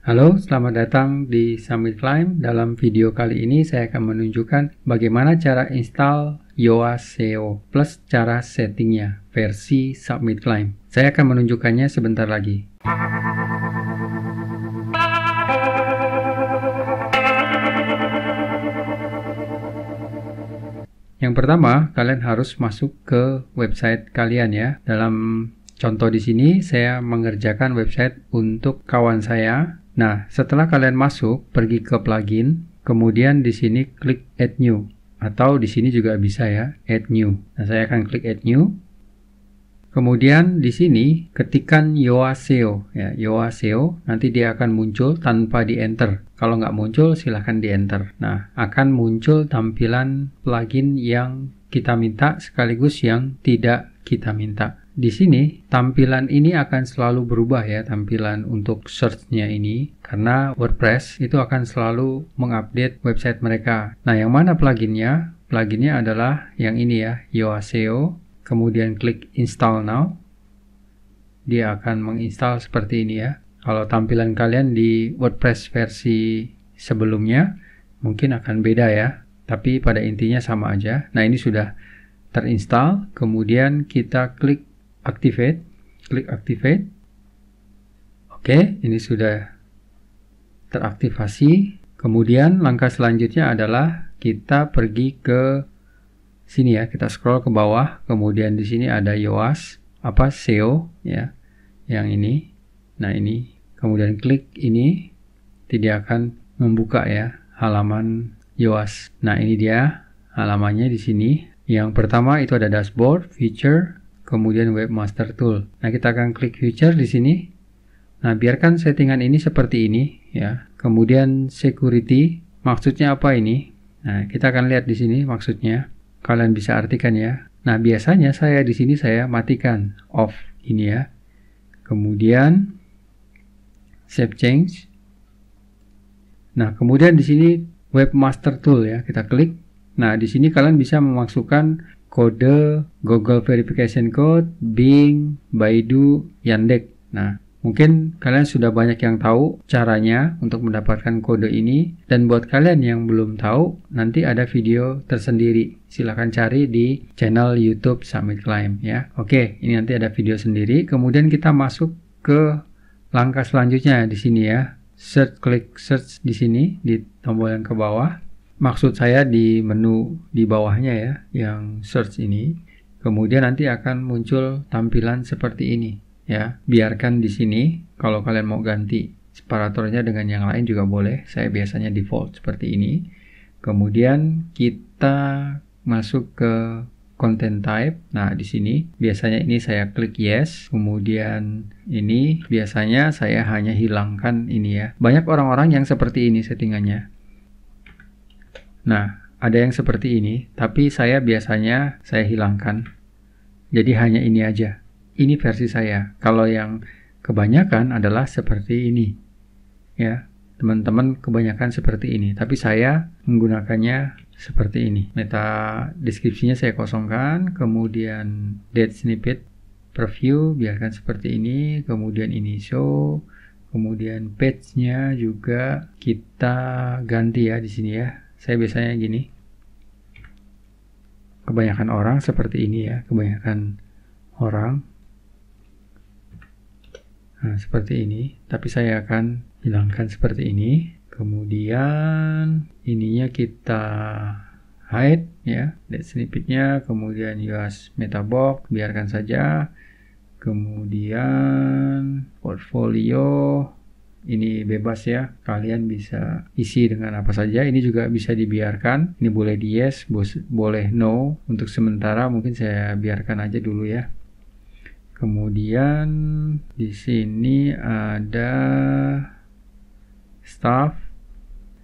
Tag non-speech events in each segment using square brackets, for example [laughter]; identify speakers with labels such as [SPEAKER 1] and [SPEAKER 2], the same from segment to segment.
[SPEAKER 1] Halo, selamat datang di Summit Climb. Dalam video kali ini saya akan menunjukkan bagaimana cara install Yoast SEO plus cara settingnya versi Summit Climb. Saya akan menunjukkannya sebentar lagi. Yang pertama, kalian harus masuk ke website kalian ya. Dalam contoh di sini, saya mengerjakan website untuk kawan saya Nah, setelah kalian masuk, pergi ke plugin, kemudian di sini klik add new atau di sini juga bisa ya, add new. Nah, saya akan klik add new. Kemudian di sini ketikan yoaseo ya, yoaseo nanti dia akan muncul tanpa di enter. Kalau nggak muncul silahkan di enter. Nah, akan muncul tampilan plugin yang kita minta sekaligus yang tidak kita minta di sini tampilan ini akan selalu berubah ya tampilan untuk search-nya ini karena WordPress itu akan selalu mengupdate website mereka. Nah, yang mana pluginnya? Pluginnya adalah yang ini ya, Yoaseo. Kemudian klik install now. Dia akan menginstal seperti ini ya. Kalau tampilan kalian di WordPress versi sebelumnya mungkin akan beda ya, tapi pada intinya sama aja. Nah, ini sudah terinstall, kemudian kita klik activate klik activate oke ini sudah teraktivasi kemudian langkah selanjutnya adalah kita pergi ke sini ya kita scroll ke bawah kemudian di sini ada yoas apa SEO ya yang ini nah ini kemudian klik ini tidak akan membuka ya halaman yoas nah ini dia halamannya di sini yang pertama itu ada dashboard feature kemudian webmaster tool. Nah, kita akan klik future di sini. Nah, biarkan settingan ini seperti ini ya. Kemudian security, maksudnya apa ini? Nah, kita akan lihat di sini maksudnya. Kalian bisa artikan ya. Nah, biasanya saya di sini saya matikan off ini ya. Kemudian save change. Nah, kemudian di sini webmaster tool ya, kita klik. Nah, di sini kalian bisa memasukkan kode Google Verification Code, Bing, Baidu, Yandex. Nah, Mungkin kalian sudah banyak yang tahu caranya untuk mendapatkan kode ini dan buat kalian yang belum tahu nanti ada video tersendiri. Silahkan cari di channel YouTube Summit Climb ya. Oke, ini nanti ada video sendiri. Kemudian kita masuk ke langkah selanjutnya di sini ya. Search klik search di sini di tombol yang ke bawah maksud saya di menu di bawahnya ya, yang search ini. Kemudian nanti akan muncul tampilan seperti ini ya. Biarkan di sini kalau kalian mau ganti separatornya dengan yang lain juga boleh. Saya biasanya default seperti ini. Kemudian kita masuk ke content type. Nah, di sini biasanya ini saya klik yes, kemudian ini biasanya saya hanya hilangkan ini ya. Banyak orang-orang yang seperti ini settingannya. Nah, ada yang seperti ini, tapi saya biasanya saya hilangkan. Jadi hanya ini aja. Ini versi saya. Kalau yang kebanyakan adalah seperti ini. Ya, teman-teman kebanyakan seperti ini, tapi saya menggunakannya seperti ini. Meta deskripsinya saya kosongkan, kemudian date snippet preview biarkan seperti ini, kemudian ini show, kemudian page-nya juga kita ganti ya di sini ya saya biasanya gini kebanyakan orang seperti ini ya kebanyakan orang nah, seperti ini tapi saya akan hilangkan seperti ini kemudian ininya kita hide ya dead snippetnya kemudian US metabox biarkan saja kemudian portfolio ini bebas ya kalian bisa isi dengan apa saja ini juga bisa dibiarkan ini boleh di yes boleh no untuk sementara mungkin saya biarkan aja dulu ya kemudian di sini ada staff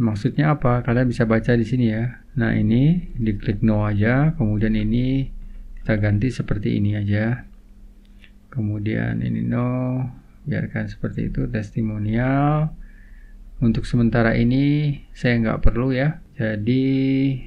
[SPEAKER 1] maksudnya apa kalian bisa baca di sini ya nah ini diklik no aja kemudian ini kita ganti seperti ini aja kemudian ini no biarkan seperti itu testimonial untuk sementara ini saya nggak perlu ya jadi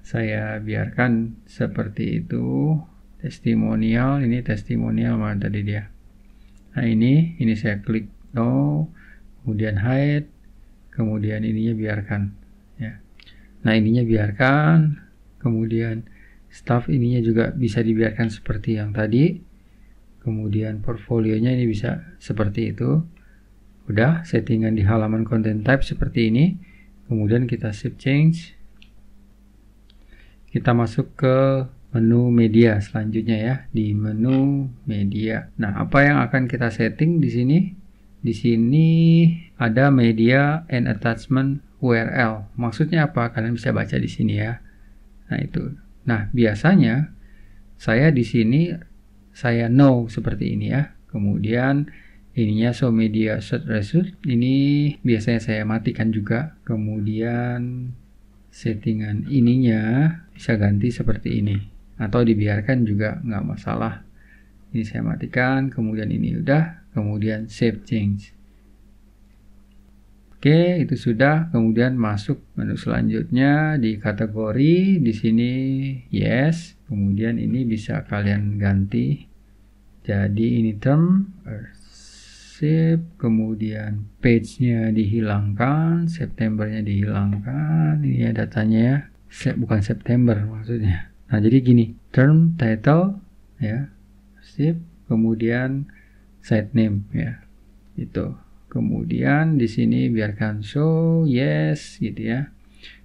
[SPEAKER 1] saya biarkan seperti itu testimonial ini testimonial mana tadi dia nah ini ini saya klik no kemudian hide kemudian ininya biarkan ya nah ininya biarkan kemudian staff ininya juga bisa dibiarkan seperti yang tadi kemudian portfolionya ini bisa seperti itu udah settingan di halaman content type seperti ini kemudian kita save change kita masuk ke menu media selanjutnya ya di menu media nah apa yang akan kita setting di sini di sini ada media and attachment URL maksudnya apa kalian bisa baca di sini ya nah itu nah biasanya saya di sini saya no seperti ini ya. Kemudian ininya so media search result ini biasanya saya matikan juga. Kemudian settingan ininya bisa ganti seperti ini atau dibiarkan juga nggak masalah. Ini saya matikan, kemudian ini udah, kemudian save change. Oke, itu sudah. Kemudian masuk menu selanjutnya di kategori. Di sini yes. Kemudian ini bisa kalian ganti jadi ini term shape kemudian page-nya dihilangkan September-nya dihilangkan ini ya datanya ya Se bukan September maksudnya nah jadi gini term title ya shape kemudian site name ya itu kemudian di sini biarkan show yes gitu ya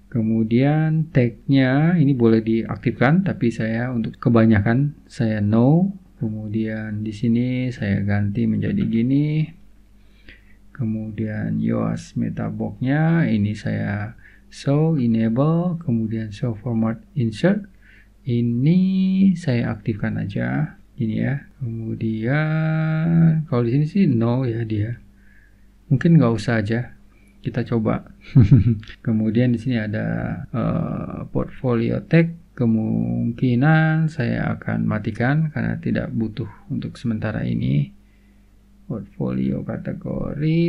[SPEAKER 1] kemudian tag-nya ini boleh diaktifkan tapi saya untuk kebanyakan saya no kemudian di sini saya ganti menjadi gini kemudian yoast metaboknya ini saya show enable kemudian show format insert ini saya aktifkan aja ini ya kemudian kalau di sini sih no ya dia mungkin nggak usah aja kita coba. [laughs] Kemudian di sini ada uh, portfolio tech kemungkinan saya akan matikan karena tidak butuh untuk sementara ini portfolio kategori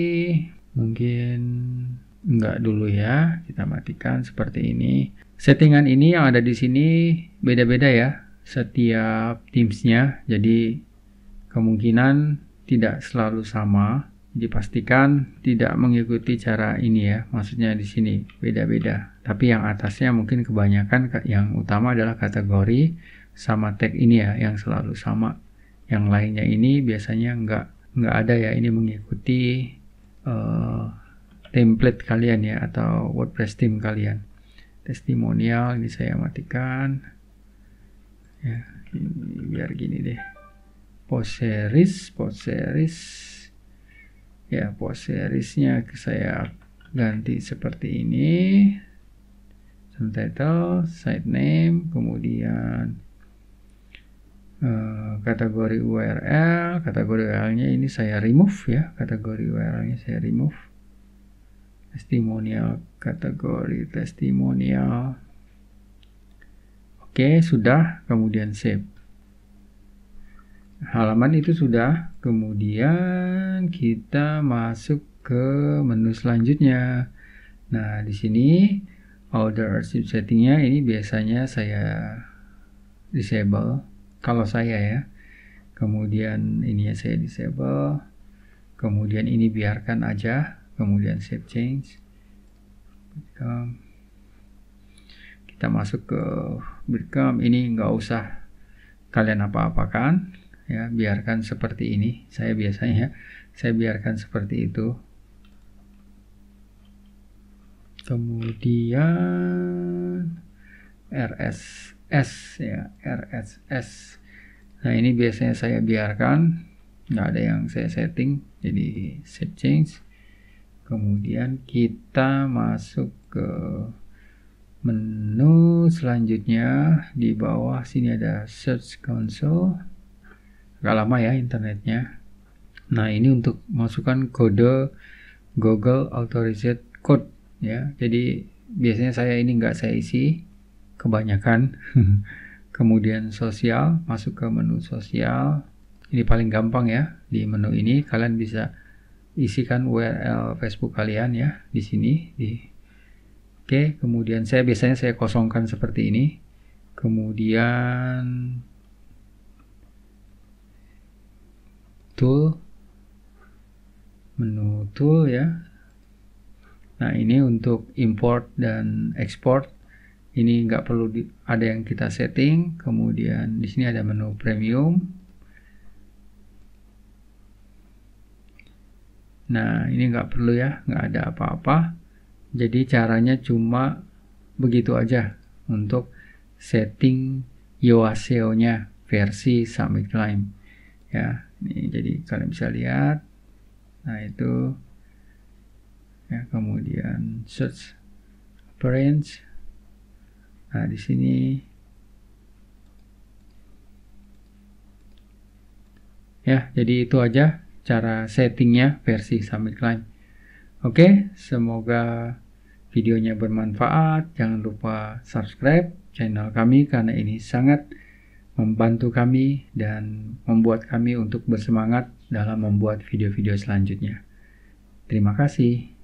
[SPEAKER 1] mungkin enggak dulu ya kita matikan seperti ini settingan ini yang ada di sini beda-beda ya setiap teamsnya jadi kemungkinan tidak selalu sama dipastikan tidak mengikuti cara ini ya. Maksudnya di sini beda-beda. Tapi yang atasnya mungkin kebanyakan yang utama adalah kategori sama tag ini ya yang selalu sama. Yang lainnya ini biasanya nggak nggak ada ya ini mengikuti uh, template kalian ya atau WordPress team kalian. Testimonial ini saya matikan. Ya, ini biar gini deh. Post series, post series ya post seriesnya saya ganti seperti ini subtitle site name kemudian uh, kategori URL kategori URL-nya ini saya remove ya kategori URL-nya saya remove testimonial kategori testimonial oke sudah kemudian save halaman itu sudah Kemudian kita masuk ke menu selanjutnya. Nah, di sini order archive settingnya ini biasanya saya disable kalau saya ya. Kemudian ini ya saya disable. Kemudian ini biarkan aja. Kemudian save change. Kita masuk ke Bitcom. Ini nggak usah kalian apa-apakan ya biarkan seperti ini saya biasanya ya. saya biarkan seperti itu kemudian RSS ya RSS nah ini biasanya saya biarkan nggak ada yang saya setting jadi set change kemudian kita masuk ke menu selanjutnya di bawah sini ada search console nggak lama ya internetnya. Nah ini untuk masukkan kode Google Authorized Code ya. Jadi biasanya saya ini nggak saya isi kebanyakan. [laughs] Kemudian sosial, masuk ke menu sosial. Ini paling gampang ya di menu ini kalian bisa isikan URL Facebook kalian ya di sini di Oke, kemudian saya biasanya saya kosongkan seperti ini. Kemudian tool menu tool ya nah ini untuk import dan export ini nggak perlu di, ada yang kita setting kemudian di sini ada menu premium nah ini nggak perlu ya nggak ada apa-apa jadi caranya cuma begitu aja untuk setting yoaseo nya versi summit climb ya ini jadi kalian bisa lihat. Nah, itu ya kemudian search appearance. Nah, di sini Ya, jadi itu aja cara settingnya versi Summit Climb. Oke, semoga videonya bermanfaat. Jangan lupa subscribe channel kami karena ini sangat membantu kami dan membuat kami untuk bersemangat dalam membuat video-video selanjutnya. Terima kasih.